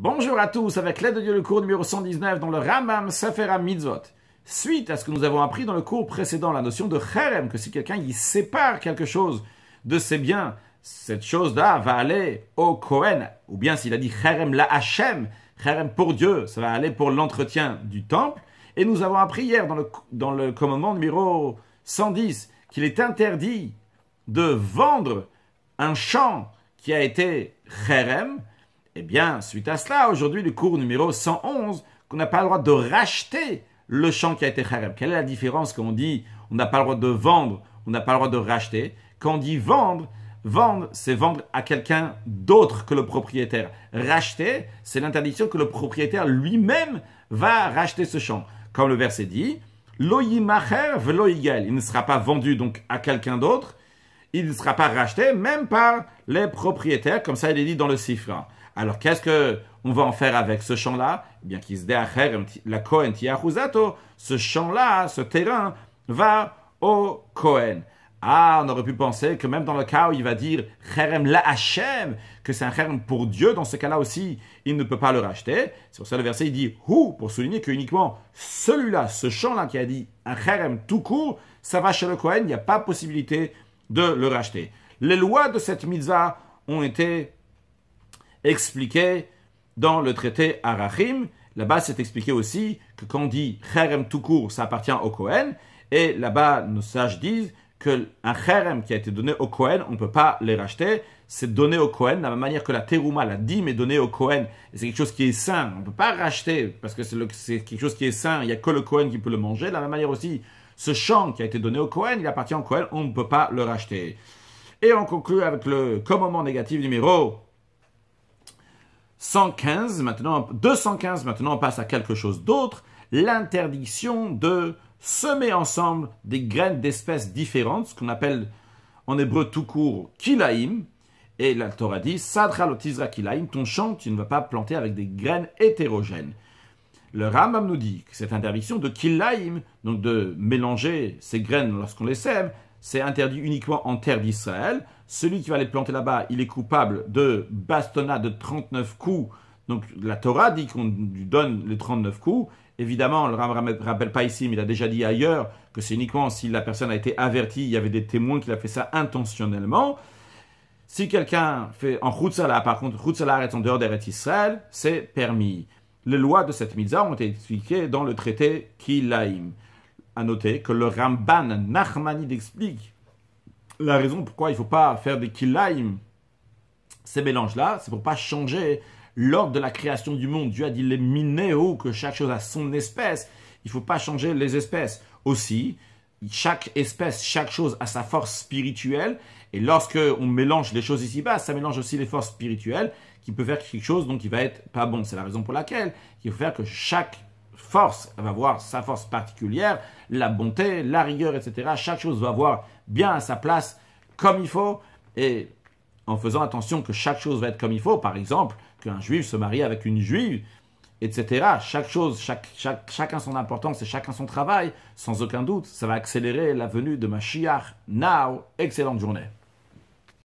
Bonjour à tous, avec l'aide de Dieu, le cours numéro 119 dans le Ramam Sefer Mitzvot. Suite à ce que nous avons appris dans le cours précédent, la notion de Cherem, que si quelqu'un y sépare quelque chose de ses biens, cette chose-là va aller au Kohen, ou bien s'il a dit Cherem la Hachem, Cherem pour Dieu, ça va aller pour l'entretien du temple. Et nous avons appris hier dans le, dans le commandement numéro 110 qu'il est interdit de vendre un champ qui a été Cherem, eh bien, suite à cela, aujourd'hui, le cours numéro 111, qu'on n'a pas le droit de racheter le champ qui a été harem. Quelle est la différence quand on dit on n'a pas le droit de vendre, on n'a pas le droit de racheter Quand on dit vendre, vendre, c'est vendre à quelqu'un d'autre que le propriétaire. Racheter, c'est l'interdiction que le propriétaire lui-même va racheter ce champ. Comme le verset dit, il ne sera pas vendu donc à quelqu'un d'autre, il ne sera pas racheté même par les propriétaires, comme ça il est dit dans le chiffre. Alors qu'est-ce que on va en faire avec ce champ-là Eh bien, la Kohen ce champ-là, ce terrain, va au Cohen. Ah, on aurait pu penser que même dans le cas où il va dire Cherem la Hachem, que c'est un Cherem pour Dieu, dans ce cas-là aussi, il ne peut pas le racheter. C'est pour ça le verset il dit hou pour souligner que uniquement celui-là, ce champ-là qui a dit un Cherem tout court, ça va chez le Cohen. il n'y a pas possibilité de le racheter. Les lois de cette mitzvah ont été expliqué dans le traité Arachim. Là-bas, c'est expliqué aussi que quand on dit Kherem tout court, ça appartient au Kohen. Et là-bas, nos sages disent qu'un Kherem qui a été donné au Kohen, on ne peut pas les racheter. C'est donné au Kohen, de la même manière que la terouma la dîme est donnée au Kohen. C'est quelque chose qui est sain. On ne peut pas racheter parce que c'est quelque chose qui est sain. Il n'y a que le Kohen qui peut le manger. De la même manière aussi, ce champ qui a été donné au Kohen, il appartient au Kohen, on ne peut pas le racheter. Et on conclut avec le commandement négatif numéro 115, maintenant, 215, maintenant on passe à quelque chose d'autre, l'interdiction de semer ensemble des graines d'espèces différentes, ce qu'on appelle en hébreu tout court kilaim, et la Torah dit Sadra kilaim, ton champ tu ne vas pas planter avec des graines hétérogènes. Le ramam nous dit que cette interdiction de kilaim, donc de mélanger ces graines lorsqu'on les sème, c'est interdit uniquement en terre d'Israël. Celui qui va les planter là-bas, il est coupable de bastonnade de 39 coups. Donc la Torah dit qu'on lui donne les 39 coups. Évidemment, ne le rappelle pas ici, mais il a déjà dit ailleurs que c'est uniquement si la personne a été avertie, il y avait des témoins qu'il a fait ça intentionnellement. Si quelqu'un fait en Khoutzala, par contre, Khoutzala est en dehors d'Eret Israël, c'est permis. Les lois de cette mitzvah ont été expliquées dans le traité Kilaim à noter que le Ramban Nachmanid explique la raison pourquoi il ne faut pas faire des kilaim, ces mélanges-là, c'est pour pas changer l'ordre de la création du monde. Dieu a dit les minéo, que chaque chose a son espèce. Il ne faut pas changer les espèces. Aussi, chaque espèce, chaque chose a sa force spirituelle. Et lorsque on mélange les choses ici-bas, ça mélange aussi les forces spirituelles qui peut faire quelque chose donc il va être pas bon. C'est la raison pour laquelle il faut faire que chaque force va avoir sa force particulière, la bonté, la rigueur, etc. Chaque chose va voir bien à sa place, comme il faut, et en faisant attention que chaque chose va être comme il faut, par exemple, qu'un juif se marie avec une juive, etc. Chaque chose, chaque, chacun son importance et chacun son travail, sans aucun doute, ça va accélérer la venue de Mashiach. Now, excellente journée.